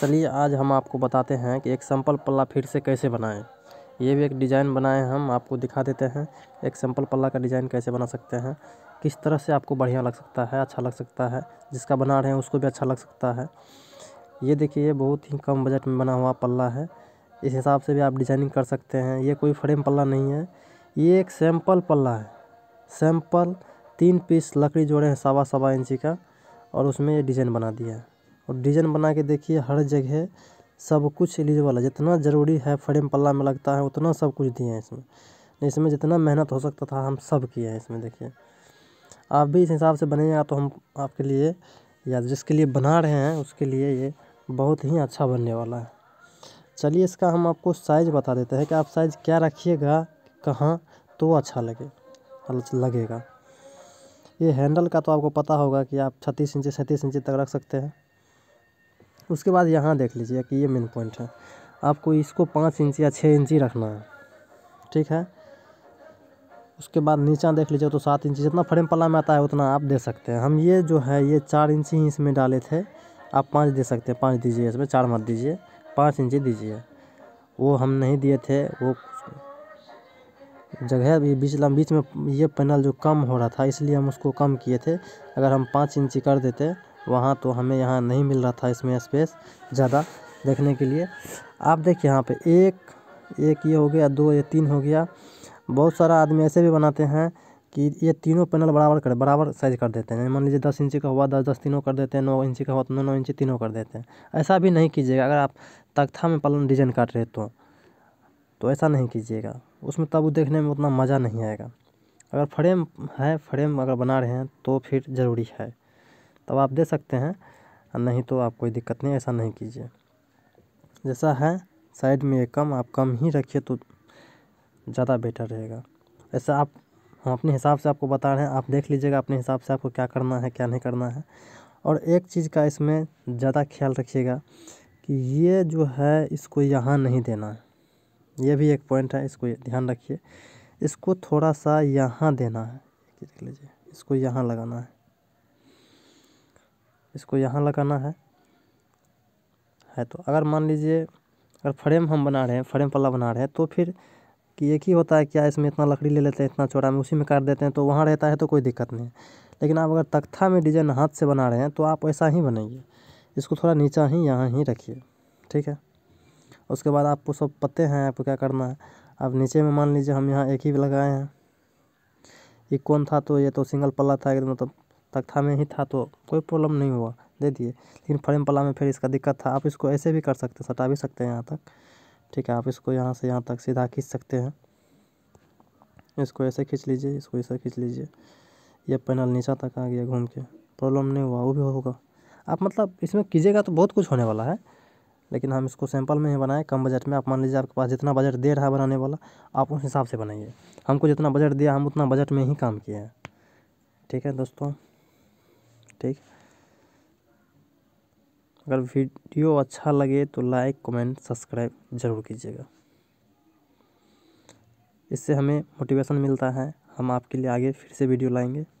चलिए आज हम आपको बताते हैं कि एक सैंपल पल्ला फिर से कैसे बनाएं ये भी एक डिज़ाइन बनाए हम आपको दिखा देते हैं एक सैंपल पल्ला का डिज़ाइन कैसे बना सकते हैं किस तरह से आपको बढ़िया लग सकता है अच्छा लग सकता है जिसका बना रहे हैं उसको भी अच्छा लग सकता है ये देखिए बहुत ही कम बजट में बना हुआ पल्ला है इस हिसाब से भी आप डिज़ाइनिंग कर सकते हैं ये कोई फ्रेम पल्ला नहीं है ये एक सैम्पल पल्ला है सैम्पल तीन पीस लकड़ी जोड़े हैं सवा सवा इंची का और उसमें ये डिज़ाइन बना दिया है और डिजाइन बना के देखिए हर जगह सब कुछ एलिजिबल है जितना ज़रूरी है फ्रेम पल्ला में लगता है उतना सब कुछ दिए हैं इसमें इसमें जितना मेहनत हो सकता था हम सब किए हैं इसमें देखिए आप भी इस हिसाब से बनेगा तो हम आपके लिए या जिसके लिए बना रहे हैं उसके लिए ये बहुत ही अच्छा बनने वाला है चलिए इसका हम आपको साइज़ बता देते हैं कि आप साइज़ क्या रखिएगा कहाँ तो अच्छा लगे लगेगा ये हैंडल का तो आपको पता होगा कि आप छत्तीस इंची सैंतीस इंची तक रख सकते हैं उसके बाद यहाँ देख लीजिए कि ये मेन पॉइंट है आपको इसको पाँच इंच या छः इंच ही रखना है ठीक है उसके बाद नीचा देख लीजिए तो सात इंची जितना फ्रेम पला में आता है उतना आप दे सकते हैं हम ये जो है ये चार इंची ही इसमें डाले थे आप पाँच दे सकते हैं पाँच दीजिए इसमें चार मत दीजिए पाँच इंची दीजिए वो हम नहीं दिए थे वो जगह भी बीच बीच में ये पैनल जो कम हो रहा था इसलिए हम उसको कम किए थे अगर हम पाँच इंची कर देते वहाँ तो हमें यहाँ नहीं मिल रहा था इसमें स्पेस ज़्यादा देखने के लिए आप देखिए यहाँ पे एक एक ये हो गया दो ये तीन हो गया बहुत सारा आदमी ऐसे भी बनाते हैं कि ये तीनों पैनल बराबर कर बराबर साइज कर देते हैं मान लीजिए दस इंची का हुआ दस दस तीनों कर देते हैं नौ इंची का हुआ तो नौ नौ इंची तीनों कर देते हैं ऐसा भी नहीं कीजिएगा अगर आप तख्ता में पलन डिजाइन काट रहे तो तो ऐसा नहीं कीजिएगा उसमें तब देखने में उतना मज़ा नहीं आएगा अगर फ्रेम है फ्रेम अगर बना रहे हैं तो फिर ज़रूरी है तब आप दे सकते हैं नहीं तो आप कोई दिक्कत नहीं ऐसा नहीं कीजिए जैसा है साइड में कम आप कम ही रखिए तो ज़्यादा बेटर रहेगा ऐसा आप हम अपने हिसाब से आपको बता रहे हैं आप देख लीजिएगा अपने हिसाब से आपको क्या करना है क्या नहीं करना है और एक चीज़ का इसमें ज़्यादा ख्याल रखिएगा कि ये जो है इसको यहाँ नहीं देना है ये भी एक पॉइंट है इसको ध्यान रखिए इसको थोड़ा सा यहाँ देना है देख लीजिए इसको यहाँ लगाना है इसको यहाँ लगाना है है तो अगर मान लीजिए अगर फ्रेम हम बना रहे हैं फ्रेम पल्ला बना रहे हैं तो फिर कि एक ही होता है क्या इसमें इतना लकड़ी ले लेते हैं इतना चौड़ा में उसी में काट देते हैं तो वहाँ रहता है तो कोई दिक्कत नहीं है लेकिन आप अगर तख्ता में डिजाइन हाथ से बना रहे हैं तो आप ऐसा ही बनाइए इसको थोड़ा नीचा ही यहाँ ही रखिए ठीक है उसके बाद आपको सब पते हैं आपको क्या करना है अब नीचे में मान लीजिए हम यहाँ एक ही लगाए हैं ये कौन था तो ये तो सिंगल पल्ला था एकदम मतलब तख्ता में ही था तो कोई प्रॉब्लम नहीं हुआ दे दिए लेकिन फ्रेम पला में फिर इसका दिक्कत था आप इसको ऐसे भी कर सकते हैं सटा भी सकते हैं यहाँ तक ठीक है आप इसको यहाँ से यहाँ तक सीधा खींच सकते हैं इसको ऐसे खींच लीजिए इसको ऐसे खींच लीजिए ये पैनल नीचा तक आ गया घूम के प्रॉब्लम नहीं हुआ वो भी होगा आप मतलब इसमें कीजिएगा तो बहुत कुछ होने वाला है लेकिन हम इसको सैंपल में ही बनाए कम बजट में आप मान लीजिए आपके पास जितना बजट दे रहा है बनाने वाला आप उस हिसाब से बनाइए हमको जितना बजट दिया हम उतना बजट में ही काम किए हैं ठीक है दोस्तों ठीक अगर वीडियो अच्छा लगे तो लाइक कमेंट सब्सक्राइब ज़रूर कीजिएगा इससे हमें मोटिवेशन मिलता है हम आपके लिए आगे फिर से वीडियो लाएंगे